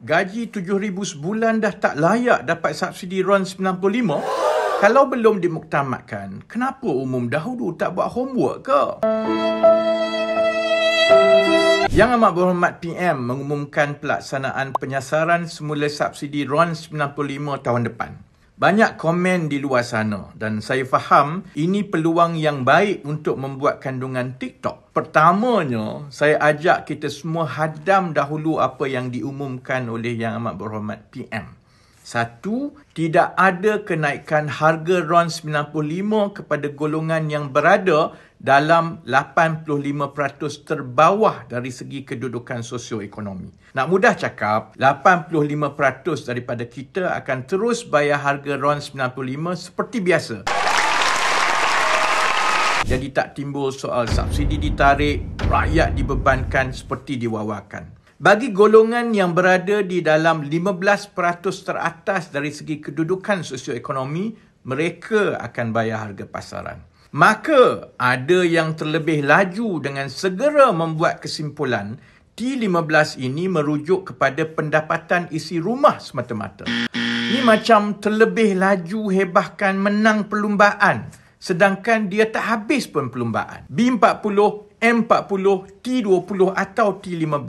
gaji RM7,000 sebulan dah tak layak dapat subsidi RON95? Kalau belum dimuktamadkan, kenapa umum dahulu tak buat homework ke? Yang Amat Berhormat PM mengumumkan pelaksanaan penyasaran semula subsidi RON95 tahun depan. Banyak komen di luar sana dan saya faham ini peluang yang baik untuk membuat kandungan TikTok. Pertamanya, saya ajak kita semua hadam dahulu apa yang diumumkan oleh Yang Amat Berhormat PM. Satu, tidak ada kenaikan harga RON95 kepada golongan yang berada dalam 85% terbawah dari segi kedudukan sosioekonomi. Nak mudah cakap, 85% daripada kita akan terus bayar harga RON95 seperti biasa. Jadi tak timbul soal subsidi ditarik, rakyat dibebankan seperti diwawakan. Bagi golongan yang berada di dalam 15% teratas dari segi kedudukan sosioekonomi, mereka akan bayar harga pasaran. Maka ada yang terlebih laju dengan segera membuat kesimpulan T15 ini merujuk kepada pendapatan isi rumah semata-mata. Ini macam terlebih laju hebahkan menang perlumbaan sedangkan dia tak habis pun perlumbaan. B40, M40, T20 atau T15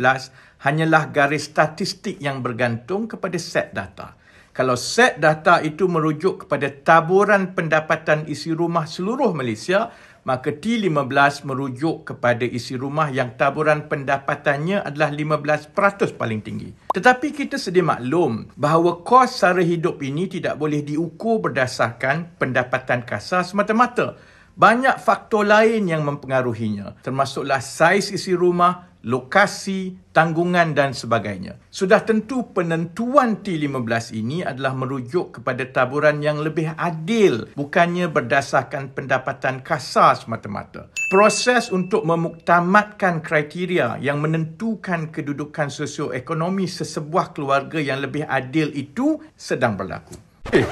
hanyalah garis statistik yang bergantung kepada set data. Kalau set data itu merujuk kepada taburan pendapatan isi rumah seluruh Malaysia, maka T15 merujuk kepada isi rumah yang taburan pendapatannya adalah 15% paling tinggi. Tetapi kita sedia maklum bahawa kos sara hidup ini tidak boleh diukur berdasarkan pendapatan kasar semata-mata. Banyak faktor lain yang mempengaruhinya termasuklah saiz isi rumah, lokasi, tanggungan dan sebagainya. Sudah tentu penentuan T15 ini adalah merujuk kepada taburan yang lebih adil bukannya berdasarkan pendapatan kasar semata-mata. Proses untuk memuktamadkan kriteria yang menentukan kedudukan sosioekonomi sesebuah keluarga yang lebih adil itu sedang berlaku. Eh,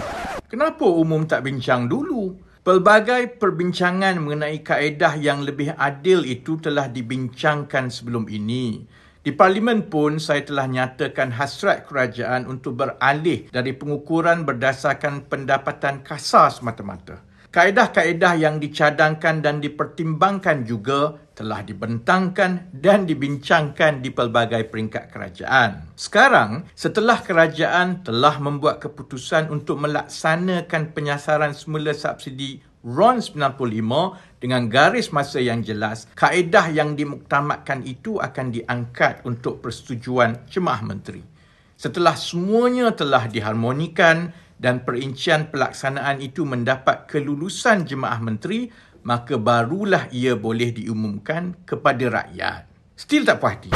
kenapa umum tak bincang dulu? Pelbagai perbincangan mengenai kaedah yang lebih adil itu telah dibincangkan sebelum ini. Di parlimen pun saya telah nyatakan hasrat kerajaan untuk beralih dari pengukuran berdasarkan pendapatan kasar semata-mata. Kaedah-kaedah yang dicadangkan dan dipertimbangkan juga telah dibentangkan dan dibincangkan di pelbagai peringkat kerajaan. Sekarang, setelah kerajaan telah membuat keputusan untuk melaksanakan penyasaran semula subsidi RON95 dengan garis masa yang jelas, kaedah yang dimuktamadkan itu akan diangkat untuk persetujuan cemah menteri. Setelah semuanya telah diharmonikan, dan perincian pelaksanaan itu mendapat kelulusan jemaah menteri, maka barulah ia boleh diumumkan kepada rakyat. Still tak puas hati.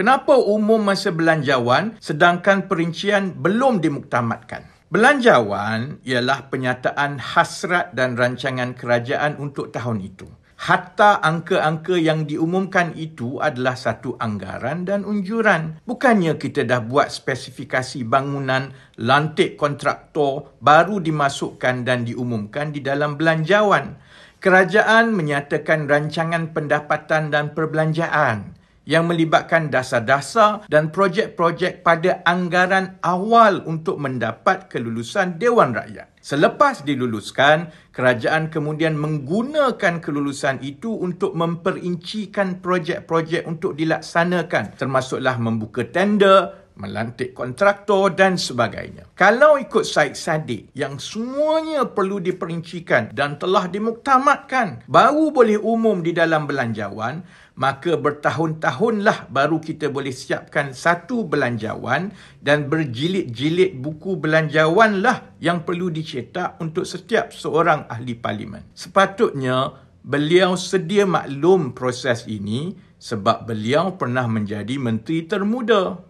Kenapa umum masa belanjawan sedangkan perincian belum dimuktamadkan? Belanjawan ialah penyataan hasrat dan rancangan kerajaan untuk tahun itu. Hatta angka-angka yang diumumkan itu adalah satu anggaran dan unjuran. Bukannya kita dah buat spesifikasi bangunan, lantik kontraktor baru dimasukkan dan diumumkan di dalam belanjawan. Kerajaan menyatakan rancangan pendapatan dan perbelanjaan yang melibatkan dasar-dasar dan projek-projek pada anggaran awal untuk mendapat kelulusan Dewan Rakyat. Selepas diluluskan, kerajaan kemudian menggunakan kelulusan itu untuk memperincikan projek-projek untuk dilaksanakan termasuklah membuka tender, melantik kontraktor dan sebagainya. Kalau ikut Syed Sadiq yang semuanya perlu diperincikan dan telah dimuktamadkan baru boleh umum di dalam belanjawan, maka bertahun-tahunlah baru kita boleh siapkan satu belanjawan dan berjilid-jilid buku belanjawanlah yang perlu dicetak untuk setiap seorang ahli parlimen. Sepatutnya beliau sedia maklum proses ini sebab beliau pernah menjadi menteri termuda